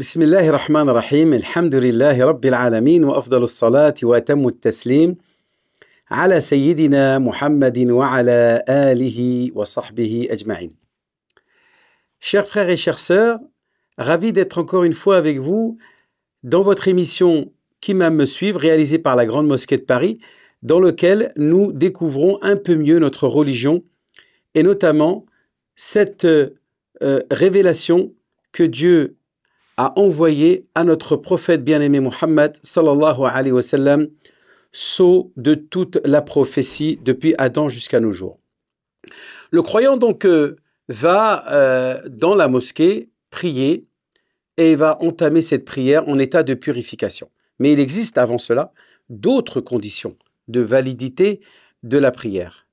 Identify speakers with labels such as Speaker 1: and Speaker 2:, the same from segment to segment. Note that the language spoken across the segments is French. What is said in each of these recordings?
Speaker 1: بسم الله الرحمن الرحيم الحمد لله رب العالمين وافضل الصلاه واتم التسليم على سيدنا محمد وعلى اله وصحبه اجمعين. Chers frères et chères sœurs, ravi d'être encore une fois avec vous dans votre émission Qui m'a me suivre réalisée par la Grande Mosquée de Paris dans lequel nous découvrons un peu mieux notre religion et notamment cette euh, révélation que Dieu a envoyé à notre prophète bien-aimé Muhammad sallallahu alayhi wa sallam sceau de toute la prophétie depuis Adam jusqu'à nos jours. Le croyant donc euh, va euh, dans la mosquée prier et va entamer cette prière en état de purification. Mais il existe avant cela d'autres conditions de validité de la prière.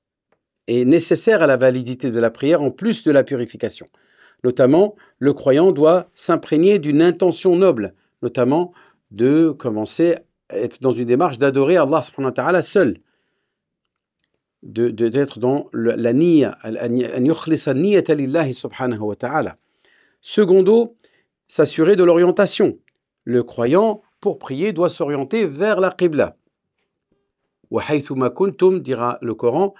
Speaker 1: Et nécessaire à la validité de la prière en plus de la purification. Notamment, le croyant doit s'imprégner d'une intention noble, notamment de commencer à être dans une démarche d'adorer Allah subhanahu wa ta'ala seul, d'être de, d'être dans le, la niyya, subhanahu wa ta'ala. Secondo, s'assurer de l'orientation. Le croyant, pour prier, doit s'orienter vers la qibla. ma kuntum » dira le Coran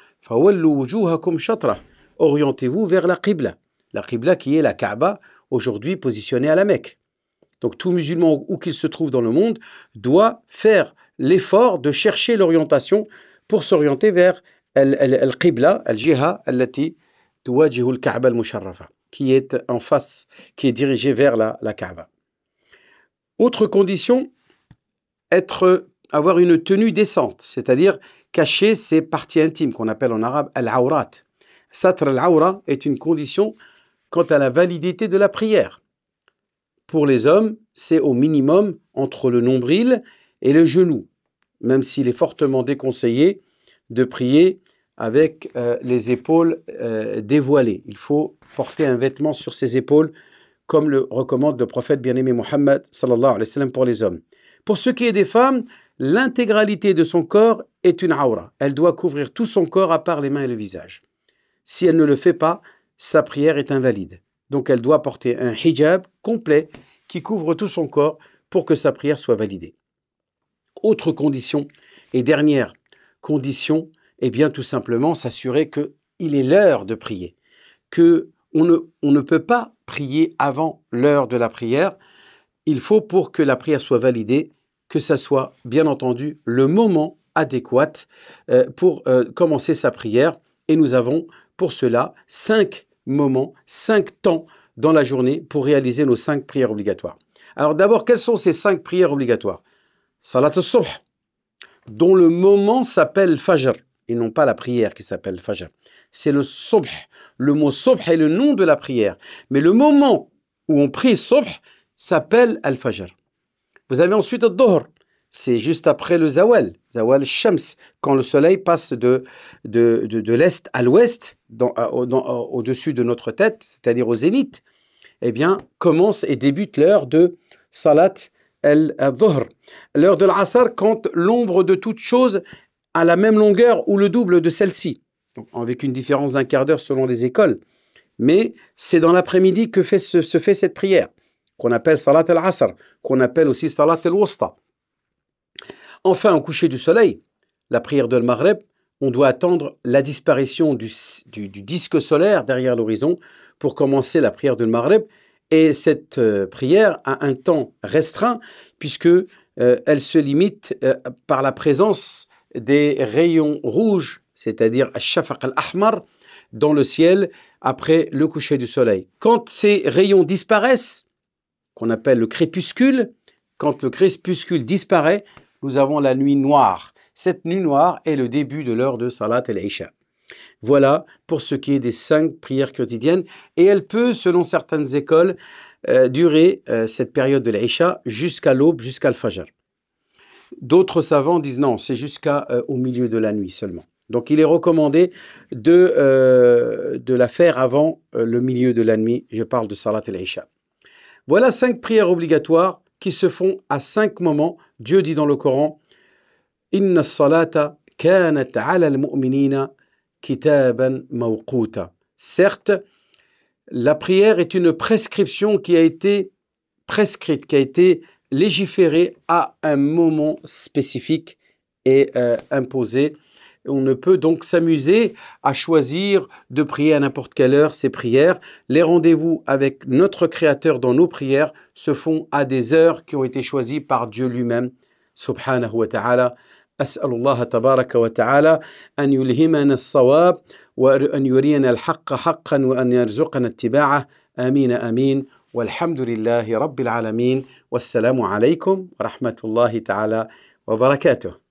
Speaker 1: orientez-vous vers la qibla la Qibla qui est la Kaaba, aujourd'hui positionnée à la Mecque. Donc tout musulman, où qu'il se trouve dans le monde, doit faire l'effort de chercher l'orientation pour s'orienter vers la qibla Al-Jiha, qui est en face, qui est dirigée vers la, Kaaba. Autre condition, être, avoir une tenue décente, c'est-à-dire cacher ses parties intimes, qu'on appelle en arabe Al-Awrat. al est une condition quant à la validité de la prière. Pour les hommes, c'est au minimum entre le nombril et le genou, même s'il est fortement déconseillé de prier avec euh, les épaules euh, dévoilées. Il faut porter un vêtement sur ses épaules, comme le recommande le prophète bien-aimé Mohammed pour les hommes. Pour ce qui est des femmes, l'intégralité de son corps est une aura. Elle doit couvrir tout son corps à part les mains et le visage. Si elle ne le fait pas, sa prière est invalide. Donc elle doit porter un hijab complet qui couvre tout son corps pour que sa prière soit validée. Autre condition, et dernière condition, eh bien tout simplement s'assurer que il est l'heure de prier, que on ne, on ne peut pas prier avant l'heure de la prière. Il faut pour que la prière soit validée, que ça soit bien entendu le moment adéquat euh, pour euh, commencer sa prière. Et nous avons pour cela cinq Moment cinq temps dans la journée pour réaliser nos cinq prières obligatoires. Alors d'abord, quelles sont ces cinq prières obligatoires Salat al-Subh, dont le moment s'appelle Fajr, et non pas la prière qui s'appelle Fajr. C'est le Subh. Le mot Subh est le nom de la prière. Mais le moment où on prie Subh s'appelle Al-Fajr. Vous avez ensuite le c'est juste après le Zawal, Zawal Shams, quand le soleil passe de, de, l'est à l'ouest, au-dessus de notre tête, c'est-à-dire au zénith, eh bien, commence et débute l'heure de Salat al-Dhuhr. L'heure de l'Asr, quand l'ombre de toute chose a la même longueur ou le double de celle-ci, avec une différence d'un quart d'heure selon les écoles. Mais c'est dans l'après-midi que se, fait cette prière, qu'on appelle Salat al-Asr, qu'on appelle aussi Salat al-Wusta. Enfin, au coucher du soleil, la prière de Maghreb, on doit attendre la disparition du, disque solaire derrière l'horizon pour commencer la prière de Maghreb. Et cette euh, prière a un temps restreint puisque euh, elle se limite euh, par la présence des rayons rouges, c'est-à-dire al-shafaq al-ahmar, dans le ciel après le coucher du soleil. Quand ces rayons disparaissent, qu'on appelle le crépuscule, quand le crépuscule disparaît, nous avons la nuit noire. Cette nuit noire est le début de l'heure de Salat el-Isha. Voilà pour ce qui est des cinq prières quotidiennes. Et elle peut, selon certaines écoles, euh, durer euh, cette période de l'Aïcha jusqu'à l'aube, jusqu'à l'Fajr. D'autres savants disent non, c'est jusqu'à euh, au milieu de la nuit seulement. Donc il est recommandé de, de la faire avant le milieu de la nuit. Je parle de Salat el Isha. Voilà cinq prières obligatoires qui se font à cinq moments. Dieu dit dans le Coran Inna salata kanat ala al-mu'minina kitaban mawquta. Certes, la prière est une prescription qui a été prescrite, qui a été légiférée à un moment spécifique et euh, imposée. On ne peut donc s'amuser à choisir de prier à n'importe quelle heure ces prières. Les rendez-vous avec notre Créateur dans nos prières se font à des heures qui ont été choisies par Dieu lui-même. Subhanahu wa ta'ala. wa أسأل wa تبارك وتعالى أن يلهمنا الصواب وأن يرينا الحق حقا وأن يرزقنا اتباعه آمين آمين والحمد لله Wa العالمين والسلام عليكم ورحمة ta'ala. Wa barakatuh.